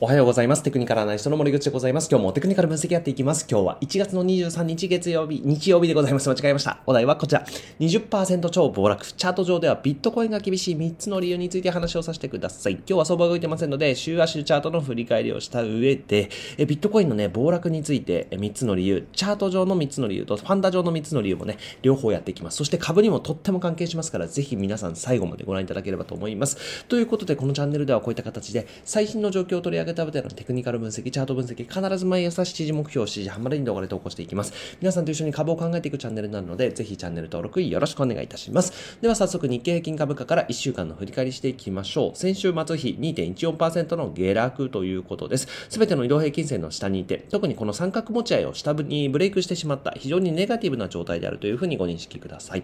おはようございます。テクニカルアナリストの森口でございます。今日もテクニカル分析やっていきます。今日は1月の23日月曜日、日曜日でございます。間違えました。お題はこちら。20%超暴落。チャート上ではビットコインが厳しい3つの理由について話をさせてください。今日は相場が動いてませんので、週足チャートの振り返りをした上で、えビットコインのね、暴落について3つの理由、チャート上の3つの理由とファンダ上の3つの理由もね、両方やっていきます。そして株にもとっても関係しますから、ぜひ皆さん最後までご覧いただければと思います。ということで、このチャンネルではこういった形で最新の状況を取り上げけタブテのテクニカル分析、チャート分析、必ず毎朝7時目標、7時半までに動画で投稿していきます。皆さんと一緒に株を考えていくチャンネルなので、ぜひチャンネル登録よろしくお願いいたします。では早速日経平均株価から1週間の振り返りしていきましょう。先週末日2.14%の下落ということです。すべての移動平均線の下にいて、特にこの三角持ち合いを下にブレイクしてしまった非常にネガティブな状態であるというふうにご認識ください。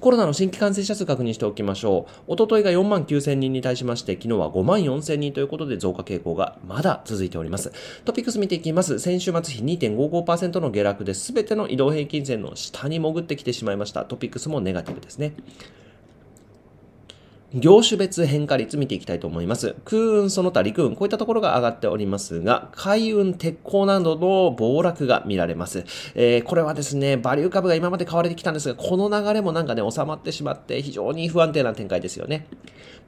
コロナの新規感染者数確認しておきましょう。おとといが4万9000人に対しまして、昨日は5万4000人ということで増加傾向がまだ続いております。トピックス見ていきます。先週末比2.55%の下落で全ての移動平均線の下に潜ってきてしまいました。トピックスもネガティブですね。業種別変化率見ていきたいと思います。空運その他陸運、こういったところが上がっておりますが、海運、鉄鋼などの暴落が見られます。えー、これはですね、バリュー株が今まで買われてきたんですが、この流れもなんかね、収まってしまって、非常に不安定な展開ですよね。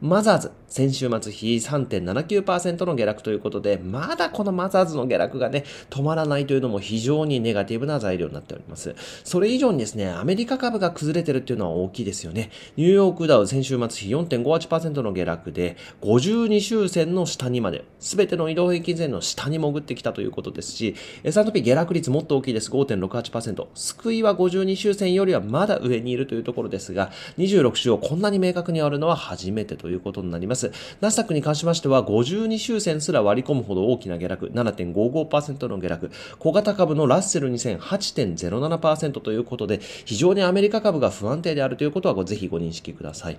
マザーズ、先週末比3.79%の下落ということで、まだこのマザーズの下落がね、止まらないというのも非常にネガティブな材料になっております。それ以上にですね、アメリカ株が崩れてるっていうのは大きいですよね。ニューヨークダウ先週末比4 4.58%の下落で、52周線の下にまで、すべての移動平均線の下に潜ってきたということですし、S&P 下落率もっと大きいです。5.68%。救いは52周線よりはまだ上にいるというところですが、26週をこんなに明確にあるのは初めてということになります。ナスダックに関しましては、52周線すら割り込むほど大きな下落、7.55%の下落、小型株のラッセル2000、8.07%ということで、非常にアメリカ株が不安定であるということはぜひご認識ください。為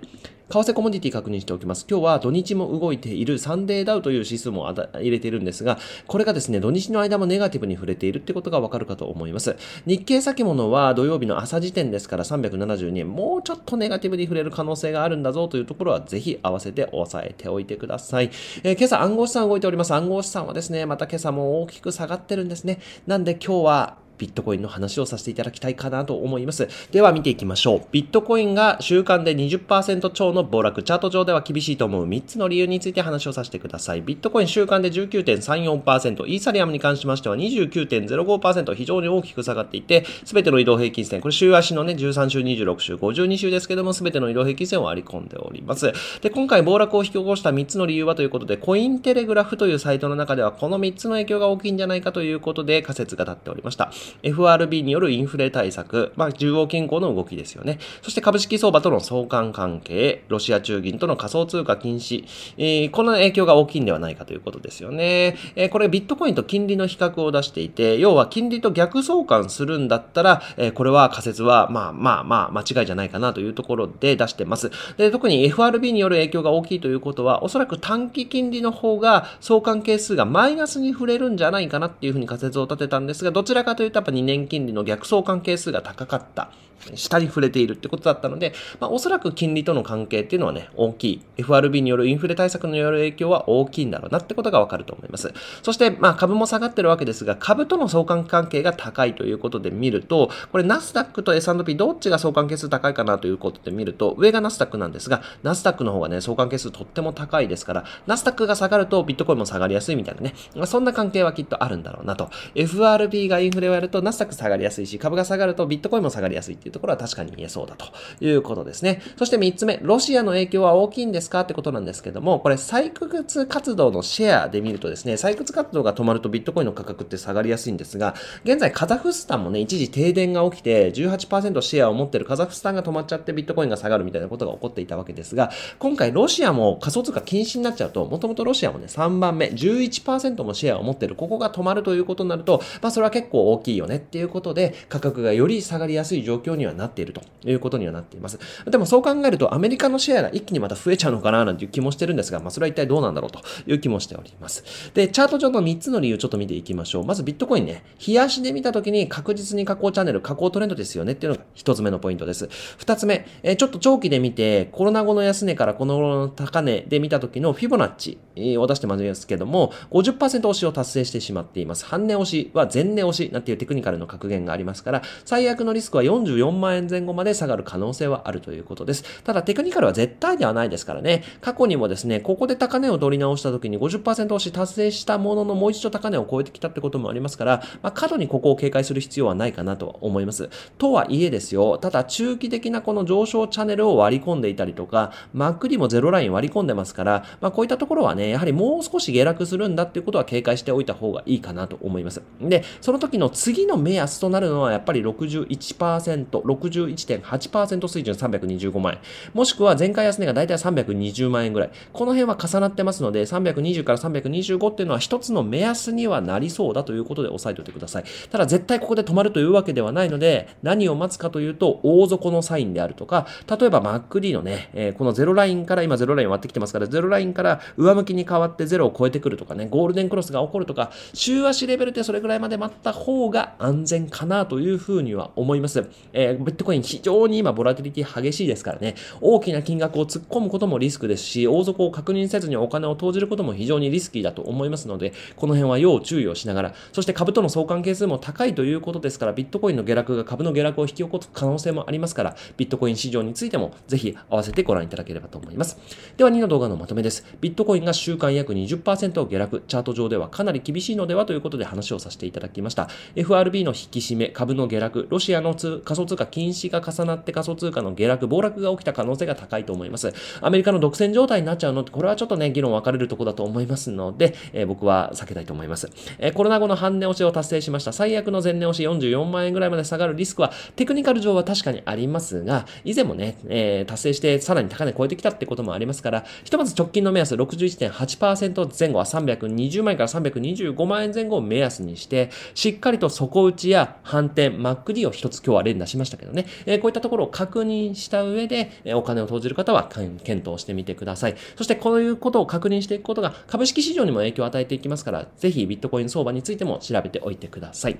替モディティ確認しておきます。今日は土日も動いているサンデーダウという指数も入れているんですが、これがですね、土日の間もネガティブに触れているってことがわかるかと思います。日経先物は土曜日の朝時点ですから372円、もうちょっとネガティブに触れる可能性があるんだぞというところはぜひ合わせて押さえておいてください。えー、今朝暗号資産動いております。暗号資産はですね、また今朝も大きく下がってるんですね。なんで今日はビットコインの話をさせていただきたいかなと思います。では見ていきましょう。ビットコインが週間で20%超の暴落、チャート上では厳しいと思う3つの理由について話をさせてください。ビットコイン週間で19.34%、イーサリアムに関しましては29.05%、非常に大きく下がっていて、すべての移動平均線、これ週足のね、13週、26週、52週ですけども、すべての移動平均線を割り込んでおります。で、今回暴落を引き起こした3つの理由はということで、コインテレグラフというサイトの中では、この3つの影響が大きいんじゃないかということで仮説が立っておりました。FRB によるインフレ対策、まあ、中央銀行の動きですよね。そして株式相場との相関関係、ロシア中銀との仮想通貨禁止、えー、この影響が大きいんではないかということですよね。えー、これビットコインと金利の比較を出していて、要は金利と逆相関するんだったら、えー、これは仮説は、まあまあまあ、間違いじゃないかなというところで出してます。で、特に FRB による影響が大きいということは、おそらく短期金利の方が相関係数がマイナスに触れるんじゃないかなっていうふうに仮説を立てたんですが、どちらかというとやっぱ2年金利の逆相関係数が高かった下に触れているってことだったので、まあ、おそらく金利との関係っていうのはね、大きい。FRB によるインフレ対策による影響は大きいんだろうなってことがわかると思います。そして、まあ、株も下がってるわけですが、株との相関関係が高いということで見ると、これナスダックと S&P どっちが相関係数高いかなということで見ると、上がナスダックなんですが、ナスダックの方がね、相関係数とっても高いですから、ナスダックが下がるとビットコインも下がりやすいみたいなね、まあ、そんな関係はきっとあるんだろうなと。FRB がインフレをやるとナスダック下がりやすいし、株が下がるとビットコインも下がりやすいっていうところは確かに言えそうだということですね。そして3つ目、ロシアの影響は大きいんですかってことなんですけども、これ採掘活動のシェアで見るとですね、採掘活動が止まるとビットコインの価格って下がりやすいんですが、現在カザフスタンもね、一時停電が起きて18%シェアを持ってるカザフスタンが止まっちゃってビットコインが下がるみたいなことが起こっていたわけですが、今回ロシアも仮想通貨禁止になっちゃうと、もともとロシアもね、3番目、11%もシェアを持ってる、ここが止まるということになると、まあそれは結構大きいよねっていうことで、価格がより下がりやすい状況要にはなっているということにはなっています。でもそう考えるとアメリカのシェアが一気にまた増えちゃうのかななんていう気もしてるんですが、まあそれは一体どうなんだろうという気もしております。で、チャート上の3つの理由ちょっと見ていきましょう。まずビットコインね、冷やしで見た時に確実に下降チャンネル、下降トレンドですよねっていうのが1つ目のポイントです。2つ目、えちょっと長期で見て、コロナ後の安値からこの頃の高値で見た時のフィボナッチを出してますけども、50%押しを達成してしまっています。半値押しは前値押しなんていうテクニカルの格言がありますから、最悪のリスクは4万円前後まで下がる可能性はあるということです。ただテクニカルは絶対ではないですからね、過去にもですね、ここで高値を取り直した時に50%押し達成したもののもう一度高値を超えてきたってこともありますから、まあ、過度にここを警戒する必要はないかなと思います。とはいえですよ、ただ中期的なこの上昇チャンネルを割り込んでいたりとか、マっクリもゼロライン割り込んでますから、まあ、こういったところはね、やはりもう少し下落するんだっていうことは警戒しておいた方がいいかなと思います。で、その時の次の目安となるのはやっぱり61%ト61.8%水準325万円。もしくは前回安値がだいたい320万円ぐらい。この辺は重なってますので、320から325っていうのは一つの目安にはなりそうだということで押さえておいてください。ただ絶対ここで止まるというわけではないので、何を待つかというと、大底のサインであるとか、例えば MacD のね、えー、このゼロラインから、今ゼロライン割ってきてますから、ゼロラインから上向きに変わってゼロを超えてくるとかね、ゴールデンクロスが起こるとか、週足レベルでそれぐらいまで待った方が安全かなというふうには思います。ええー、ビットコイン非常に今ボラティリティ激しいですからね、大きな金額を突っ込むこともリスクですし、王族を確認せずにお金を投じることも非常にリスキーだと思いますので、この辺は要注意をしながら、そして株との相関係数も高いということですから、ビットコインの下落が株の下落を引き起こす可能性もありますから、ビットコイン市場についてもぜひ合わせてご覧いただければと思います。では2の動画のまとめです。ビットコインが週間約20%下落、チャート上ではかなり厳しいのではということで話をさせていただきました。FRB の引き締め、株の下落、ロシアの通仮想通通貨禁止が重なって仮想通貨の下落、暴落が起きた可能性が高いと思います。アメリカの独占状態になっちゃうのって、これはちょっとね、議論分かれるとこだと思いますので、えー、僕は避けたいと思います。えー、コロナ後の半値押しを達成しました。最悪の前年押し44万円ぐらいまで下がるリスクは、テクニカル上は確かにありますが、以前もね、えー、達成してさらに高値超えてきたってこともありますから、ひとまず直近の目安61.8%前後は320万円から325万円前後を目安にして、しっかりと底打ちや反転、マック D を一つ今日は連打しました。ましたけどね、えこういったところを確認した上で、えお金を投じる方は検討してみてください。そしてこういうことを確認していくことが株式市場にも影響を与えていきますから、ぜひビットコイン相場についても調べておいてください。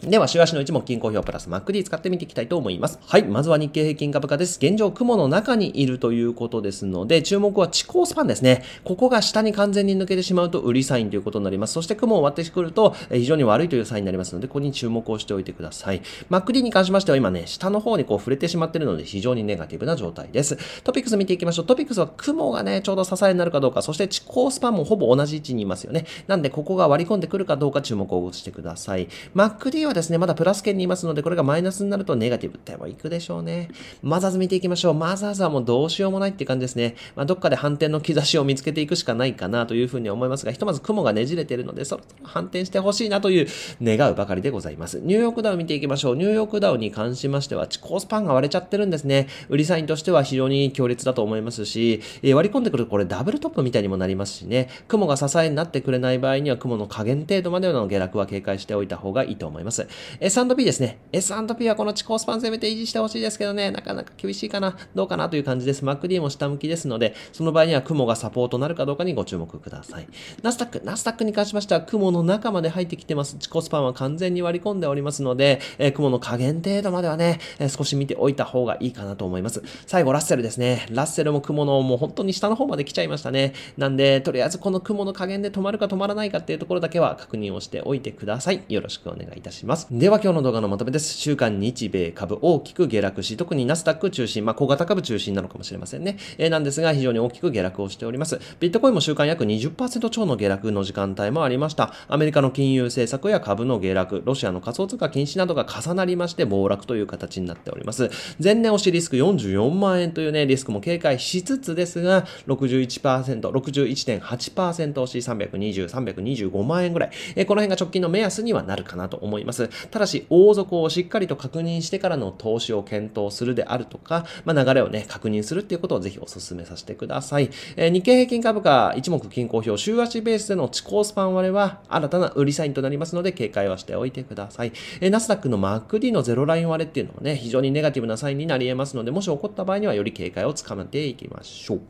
では、週足の一目均衡表プラス MacD 使ってみていきたいと思います。はい。まずは日経平均株価です。現状、雲の中にいるということですので、注目は地高スパンですね。ここが下に完全に抜けてしまうと売りサインということになります。そして雲を割ってくると、非常に悪いというサインになりますので、ここに注目をしておいてください。MacD に関しましては今ね、下の方にこう触れてしまっているので、非常にネガティブな状態です。トピックス見ていきましょう。トピックスは雲がね、ちょうど支えになるかどうか、そして地高スパンもほぼ同じ位置にいますよね。なんで、ここが割り込んでくるかどうか注目をしてください。m a c はですね、まだプラス圏にいますので、これがマイナスになるとネガティブってもいくでしょうね。マザーズ見ていきましょう。マザーズはもうどうしようもないって感じですね。まあ、どっかで反転の兆しを見つけていくしかないかなというふうに思いますが、ひとまず雲がねじれているので、そろそろ反転してほしいなという願うばかりでございます。ニューヨークダウン見ていきましょう。ニューヨークダウンに関しましては、コースパンが割れちゃってるんですね。売りサインとしては非常に強烈だと思いますし、えー、割り込んでくるとこれダブルトップみたいにもなりますしね、雲が支えになってくれない場合には雲の加減程度までの下落は警戒しておいた方がいいと思います。。S&P ですね。S&P はこの地高スパン攻めて維持してほしいですけどね、なかなか厳しいかな、どうかなという感じです。MacD も下向きですので、その場合には雲がサポートなるかどうかにご注目ください。ナスダック、ナスダックに関しましては雲の中まで入ってきてます。地高スパンは完全に割り込んでおりますので、えー、雲の加減程度まではね、えー、少し見ておいた方がいいかなと思います。最後、ラッセルですね。ラッセルも雲のもう本当に下の方まで来ちゃいましたね。なんで、とりあえずこの雲の加減で止まるか止まらないかっていうところだけは確認をしておいてください。よろしくお願いいたします。します。では今日の動画のまとめです。週間日米株大きく下落し、特にナスダック中心、まあ小型株中心なのかもしれませんね。えー、なんですが非常に大きく下落をしております。ビットコインも週間約20%超の下落の時間帯もありました。アメリカの金融政策や株の下落、ロシアの仮想通貨禁止などが重なりまして暴落という形になっております。前年押しリスク44万円というね、リスクも警戒しつつですが、61%、61.8%押し320、325万円ぐらい、えー、この辺が直近の目安にはなるかなと思います。。ただし、王族をしっかりと確認してからの投資を検討するであるとか、まあ、流れをね、確認するっていうことをぜひお勧めさせてください。えー、日経平均株価、一目均衡表、週足ベースでの地高スパン割れは、新たな売りサインとなりますので、警戒はしておいてください。えー、ナスダックの MacD のゼロライン割れっていうのはね、非常にネガティブなサインになり得ますので、もし起こった場合にはより警戒をつかめていきましょう。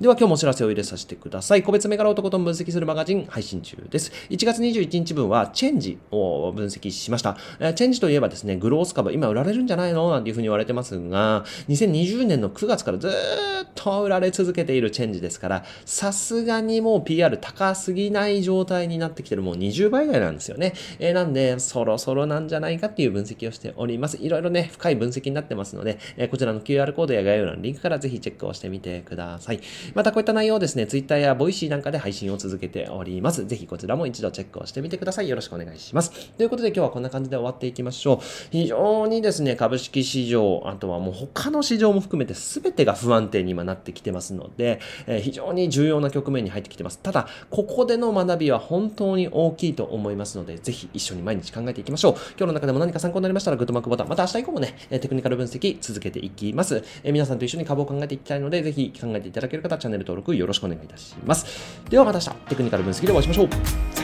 では今日もお知らせを入れさせてください。個別銘柄ロとことん分析するマガジン配信中です。1月21日分はチェンジを分析ししました。えー、チェンジといえばですね、グロース株今売られるんじゃないのなんていうふうに言われてますが、2020年の9月からずっと売られ続けているチェンジですから、さすがにもう PR 高すぎない状態になってきてるもう20倍ぐらいなんですよね。えー、なんで、そろそろなんじゃないかっていう分析をしております。いろいろね、深い分析になってますので、えー、こちらの QR コードや概要欄のリンクからぜひチェックをしてみてください。またこういった内容をですね、Twitter や Voicy なんかで配信を続けております。ぜひこちらも一度チェックをしてみてください。よろしくお願いします。ということで今日はこんな感じで終わっていきましょう。非常にですね、株式市場、あとはもう他の市場も含めて全てが不安定に今なってきてますので、えー、非常に重要な局面に入ってきてます。ただ、ここでの学びは本当に大きいと思いますので、ぜひ一緒に毎日考えていきましょう。今日の中でも何か参考になりましたら、グッドマークボタン、また明日以降もね、テクニカル分析続けていきます。えー、皆さんと一緒に株を考えていきたいので、ぜひ考えていただける方はチャンネル登録よろしくお願いいたします。ではまた明日、テクニカル分析でお会いしましょう。